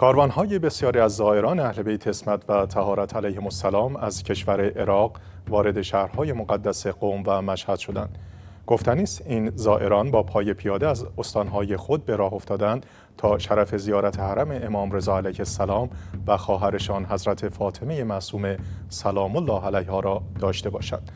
کاروانهای بسیاری از زائران اهل بیت اسمت و تهارت علیهم السلام از کشور عراق وارد شهرهای مقدس قوم و مشهد شدند گفتنی این زائران با پای پیاده از استانهای خود به راه افتادند تا شرف زیارت حرم امام رضا علیه السلام و خواهرشان حضرت فاطمه معصومه سلام الله علیها را داشته باشند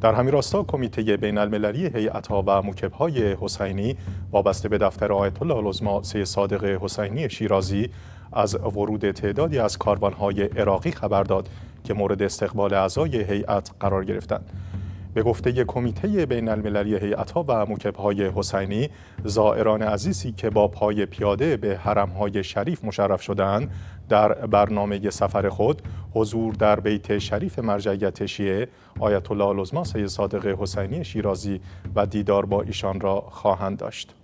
در همین راستا کمیته بین المللی ها و های حسینی وابسته به دفتر آیت الله العظما صادق حسینی شیرازی از ورود تعدادی از کاروانهای عراقی خبر داد که مورد استقبال اعضای هیئت قرار گرفتند. به گفته کمیته بین المللی هیئت‌ها و موکب‌های حسینی زائران عزیزی که با پای پیاده به حرم‌های شریف مشرف شدند در برنامه سفر خود حضور در بیت شریف مرجعیت شیعه آیت الله العظما صادق حسینی شیرازی و دیدار با ایشان را خواهند داشت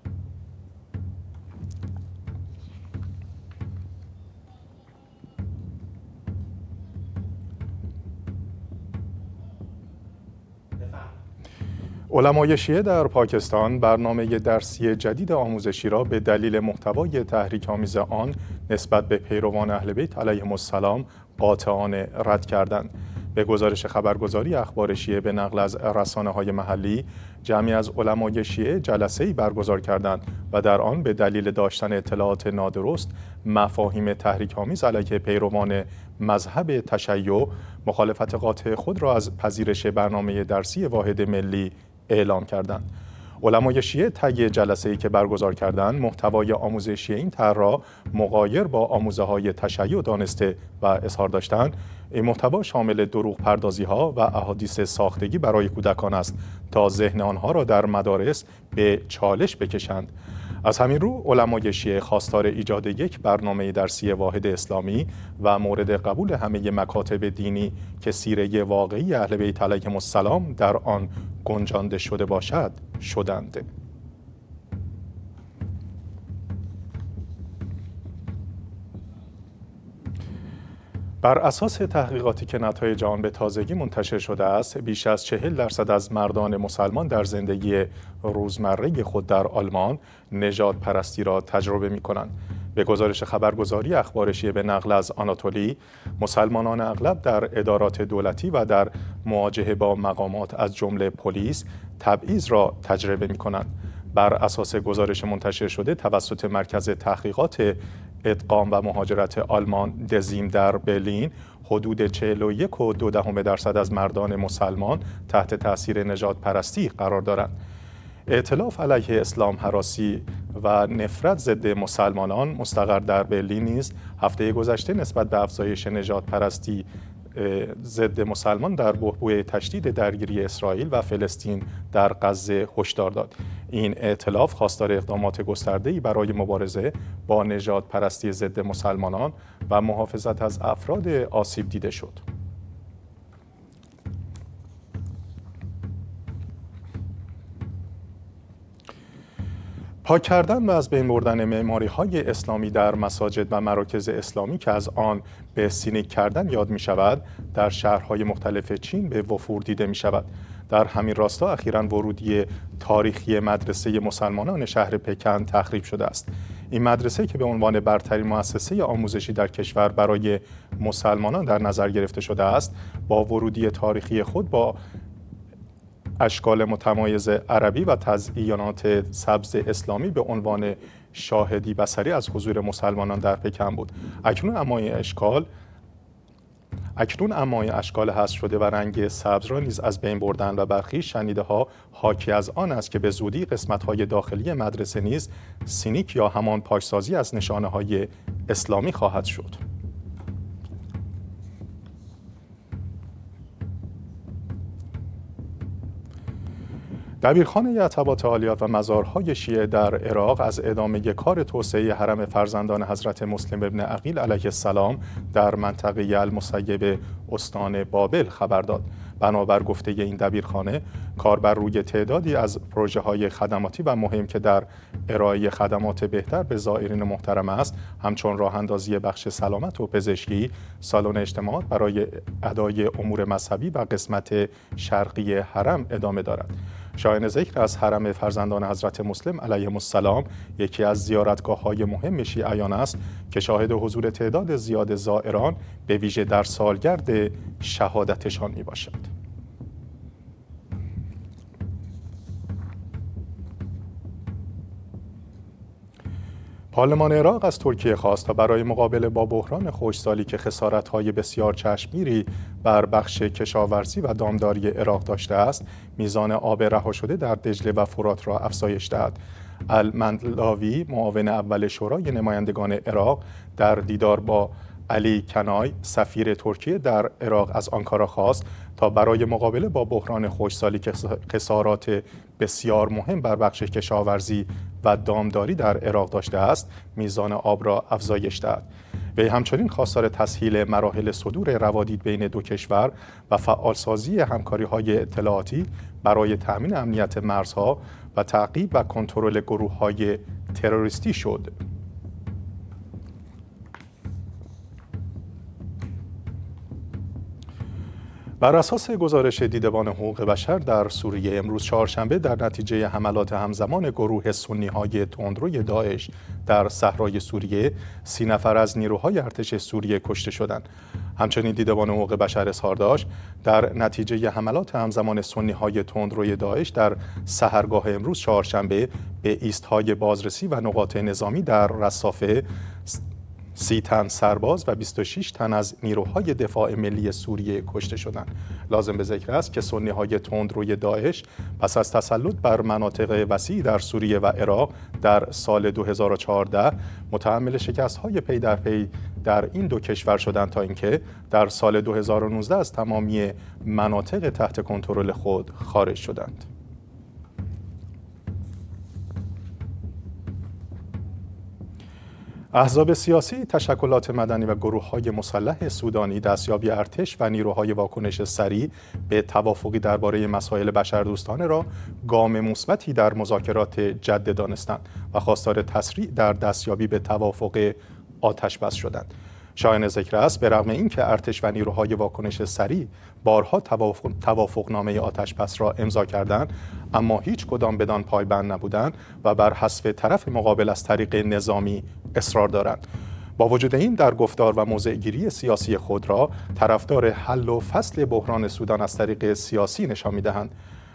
علمای شیعه در پاکستان برنامه درسی جدید آموزشی را به دلیل محتوای تحریک آمیز آن نسبت به پیروان اهل بیت علیهم السلام قاطعانه رد کردند. به گزارش خبرگزاری اخبار شیعه به نقل از رسانه های محلی جمعی از علمای شیعه جلسه ای برگزار کردند و در آن به دلیل داشتن اطلاعات نادرست مفاهیم تحریک آمیز علیه پیروان مذهب تشیع مخالفت قاطع خود را از پذیرش برنامه درسی واحد ملی اعلام کردند علمای شیعه طی جلسه ای که برگزار کردند محتوای آموزشی این طرح را مقایر با آموزه های تشیع دانسته و اظهار داشتند این محتوا شامل دروغ پردازی ها و احادیث ساختگی برای کودکان است تا ذهن آنها را در مدارس به چالش بکشند از همین رو علمای شیعه خواستار ایجاد یک برنامه درسی واحد اسلامی و مورد قبول همه مکاتب دینی که سیره واقعی اهل بیت علیهم السلام در آن گنجانده شده باشد شدند. بر اساس تحقیقاتی که نتایج آن به تازگی منتشر شده است بیش از چهل درصد از مردان مسلمان در زندگی روزمره خود در آلمان نجات پرستی را تجربه می کنند به گزارش خبرگزاری اخبارشی به نقل از آناتولی مسلمانان اغلب در ادارات دولتی و در مواجهه با مقامات از جمله پلیس تبعیض را تجربه می کنند بر اساس گزارش منتشر شده توسط مرکز تحقیقات ادغام و مهاجرت آلمان دزیم در برلین حدود 41.2 و درصد از مردان مسلمان تحت تاثیر نجات پرستی قرار دارند. اعتلاف علیه اسلام حراسی و نفرت ضد مسلمانان مستقر در برلین نیز هفته گذشته نسبت به افزایش نجات پرستی ضد مسلمان در بهبوه تشدید درگیری اسرائیل و فلسطین در غزه هشدار داد. این ائتلاف خواستار اقدامات ای برای مبارزه با نجات پرستی ضد مسلمانان و محافظت از افراد آسیب دیده شد. پاک کردن و از بین بردن معماری های اسلامی در مساجد و مراکز اسلامی که از آن به سینیک کردن یاد می شود در شهرهای مختلف چین به وفور دیده می شود در همین راستا اخیرا ورودی تاریخی مدرسه مسلمانان شهر پکن تخریب شده است این مدرسه که به عنوان برترین مؤسسه آموزشی در کشور برای مسلمانان در نظر گرفته شده است با ورودی تاریخی خود با اشکال متمایز عربی و تزئینات سبز اسلامی به عنوان شاهدی بسری از حضور مسلمانان در پکن بود اکنون اما این اشکال اکنون اما اشکال هست شده و رنگ سبز را نیز از بین بردن و برخی شنیده ها حاکی از آن است که به زودی قسمت های داخلی مدرسه نیز سینیک یا همان پاکسازی از نشانه های اسلامی خواهد شد دبیرخانه عتبات عالیات و مزارهای شیعه در عراق از ادامه کار توسعه حرم فرزندان حضرت مسلم ابن عقیل علیه السلام در منطقه المسیب استان بابل خبر داد. بنابر گفته این دبیرخانه کار بر روی تعدادی از پروژه های خدماتی و مهم که در ارائه خدمات بهتر به زائرین محترم است همچون راه اندازی بخش سلامت و پزشکی سالن اجتماعات برای ادای امور مذهبی و قسمت شرقی حرم ادامه دارد شاین ذکر از حرم فرزندان حضرت مسلم علیه السلام یکی از زیارتگاه های مهم شیعیان است که شاهد حضور تعداد زیاد زائران به ویژه در سالگرد شهادتشان می باشد. پارلمان عراق از ترکیه خواست تا برای مقابله با بحران خوشسالی که های بسیار چشمگیری بر بخش کشاورزی و دامداری عراق داشته است میزان آب رها شده در دجله و فرات را افزایش دهد المندلاوی معاون اول شورای نمایندگان عراق در دیدار با علی کنای سفیر ترکیه در عراق از آنکارا خواست تا برای مقابله با بحران خوشسالی که خسارات بسیار مهم بر بخش کشاورزی و دامداری در عراق داشته است میزان آب را افزایش دهد و همچنین خواستار تسهیل مراحل صدور روادید بین دو کشور و فعالسازی همکاری های اطلاعاتی برای تأمین امنیت مرزها و تعقیب و کنترل گروه های تروریستی شد بر اساس گزارش دیدبان حقوق بشر در سوریه امروز چهارشنبه در نتیجه حملات همزمان گروه سنی های تندروی داعش در صحرای سوریه سی نفر از نیروهای ارتش سوریه کشته شدند همچنین دیدبان حقوق بشر اظهار داشت در نتیجه حملات همزمان سنی های تندروی داعش در سهرگاه امروز چهارشنبه به ایستهای بازرسی و نقاط نظامی در رسافه سی تن سرباز و 26 تن از نیروهای دفاع ملی سوریه کشته شدند. لازم به ذکر است که سنی های روی داعش پس از تسلط بر مناطق وسیع در سوریه و عراق در سال 2014 متحمل شکست های پی در پی در این دو کشور شدند تا اینکه در سال 2019 از تمامی مناطق تحت کنترل خود خارج شدند. احزاب سیاسی، تشکلات مدنی و گروه های مسلح سودانی دستیابی ارتش و نیروهای واکنش سریع به توافقی درباره مسائل بشردوستانه را گام مثبتی در مذاکرات جد دانستند و خواستار تسریع در دستیابی به توافق آتش بس شدند. شاین ذکر است به رغم اینکه ارتش و نیروهای واکنش سریع بارها توافق, توافق نامه آتش پس را امضا کردند اما هیچ کدام بدان پایبند نبودند و بر حذف طرف مقابل از طریق نظامی اصرار دارند با وجود این در گفتار و موضعگیری سیاسی خود را طرفدار حل و فصل بحران سودان از طریق سیاسی نشان دهند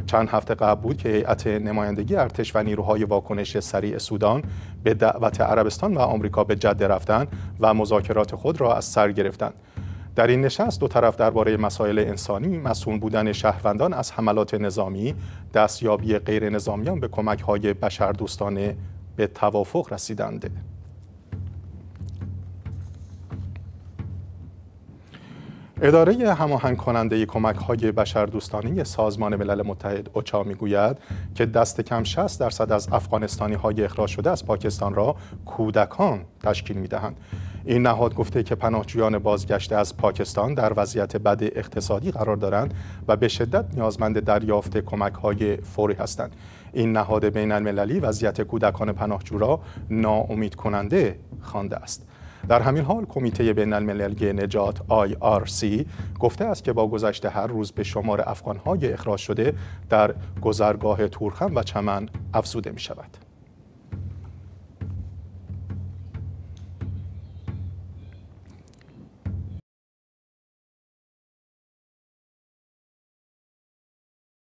چند هفته قبل بود که هیئت نمایندگی ارتش و نیروهای واکنش سریع سودان به دعوت عربستان و آمریکا به جده رفتن و مذاکرات خود را از سر گرفتند در این نشست دو طرف درباره مسائل انسانی، مسئول بودن شهروندان از حملات نظامی، دستیابی غیر نظامیان به کمک بشردوستانه به توافق رسیدند. اداره هماهنگ کننده کمک های بشردوستانه سازمان ملل متحد اوچا میگوید که دست کم 60 درصد از افغانستانی های اخراج شده از پاکستان را کودکان تشکیل میدهند این نهاد گفته که پناهجویان بازگشته از پاکستان در وضعیت بد اقتصادی قرار دارند و به شدت نیازمند دریافت کمک های فوری هستند این نهاد بین المللی وضعیت کودکان پناهجو را ناامید کننده خوانده است در همین حال کمیته بین المللی نجات IRC گفته است که با گذشت هر روز به شمار افغانهای اخراج شده در گذرگاه تورخم و چمن افزوده می شود.